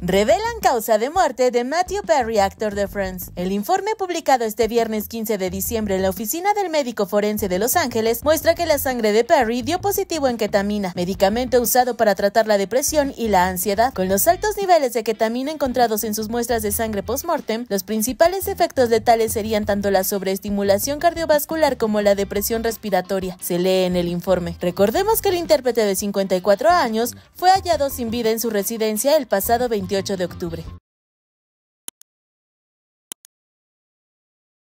Revelan causa de muerte de Matthew Perry, actor de Friends. El informe publicado este viernes 15 de diciembre en la oficina del médico forense de Los Ángeles muestra que la sangre de Perry dio positivo en ketamina, medicamento usado para tratar la depresión y la ansiedad. Con los altos niveles de ketamina encontrados en sus muestras de sangre post-mortem, los principales efectos letales serían tanto la sobreestimulación cardiovascular como la depresión respiratoria, se lee en el informe. Recordemos que el intérprete de 54 años fue hallado sin vida en su residencia el pasado 20 28 de octubre.